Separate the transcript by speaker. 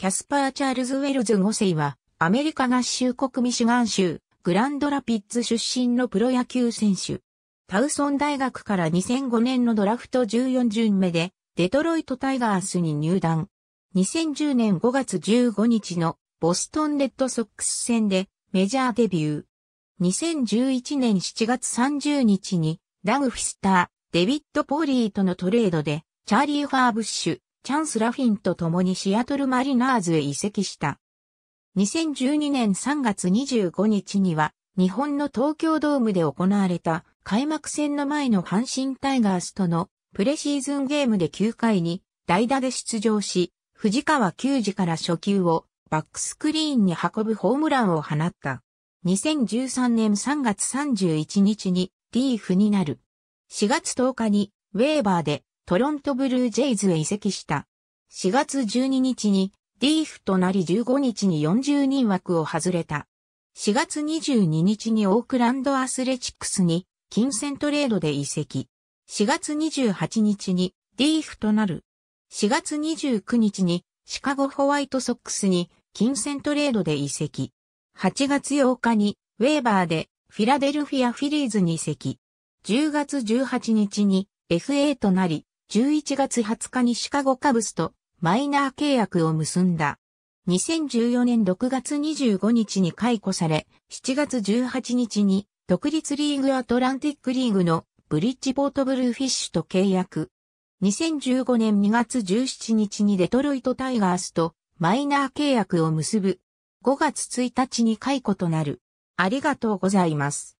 Speaker 1: キャス
Speaker 2: パー・チャールズ・ウェルズ5世は、アメリカ合衆国ミシガン州、グランドラピッツ出身のプロ野球選手。タウソン大学から2005年のドラフト14巡目で、デトロイト・タイガースに入団。2010年5月15日のボストンレッドソックス戦でメジャーデビュー。2011年7月30日にダグ・フィスター、デビッド・ポーリーとのトレードでチャーリー・ファーブッシュ、チャンス・ラフィンと共にシアトルマリナーズへ移籍した。2012年3月25日には、日本の東京ドームで行われた開幕戦の前の阪神タイガースとのプレシーズンゲームで9回に代打で出場し、藤川球児から初球をバックスクリーンに運ぶホームランを放った。2013年3月31日にリーフになる。4月10日にウェーバーでトロントブルージェイズへ移籍した。4月12日にディーフとなり15日に40人枠を外れた。4月22日にオークランドアスレチックスに金銭トレードで移籍。4月28日にディーフとなる。4月29日にシカゴホワイトソックスに金銭トレードで移籍。8月8日にウェーバーでフィラデルフィアフィリーズに移籍。10月18日に FA となり、11月20日にシカゴカブスとマイナー契約を結んだ。2014年6月25日に解雇され、7月18日に独立リーグアトランティックリーグのブリッジポートブルーフィッシュと契約。2015年2月17日にデトロイトタイガースとマイナー契約を結ぶ。5月1日に解雇となる。ありがとうござい
Speaker 1: ます。